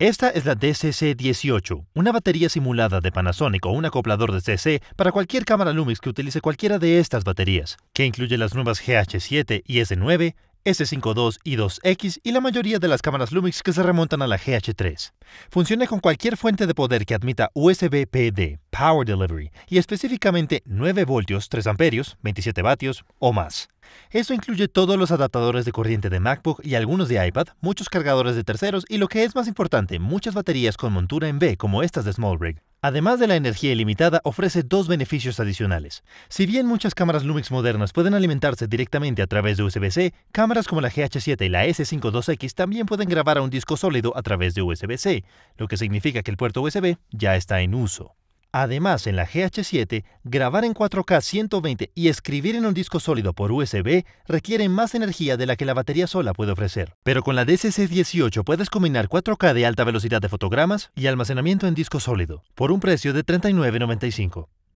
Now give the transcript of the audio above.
Esta es la DCC-18, una batería simulada de Panasonic o un acoplador de CC para cualquier cámara Lumix que utilice cualquiera de estas baterías, que incluye las nuevas GH7 y S9, S52 y 2X y la mayoría de las cámaras Lumix que se remontan a la GH3. Funciona con cualquier fuente de poder que admita USB PD, Power Delivery, y específicamente 9 voltios, 3 amperios, 27 vatios o más. Eso incluye todos los adaptadores de corriente de MacBook y algunos de iPad, muchos cargadores de terceros y lo que es más importante, muchas baterías con montura en B como estas de Small Además de la energía ilimitada, ofrece dos beneficios adicionales. Si bien muchas cámaras Lumix modernas pueden alimentarse directamente a través de USB-C, cámaras como la GH7 y la S52X también pueden grabar a un disco sólido a través de USB-C, lo que significa que el puerto USB ya está en uso. Además, en la GH7, grabar en 4K 120 y escribir en un disco sólido por USB requiere más energía de la que la batería sola puede ofrecer. Pero con la DCC18 puedes combinar 4K de alta velocidad de fotogramas y almacenamiento en disco sólido, por un precio de $39.95.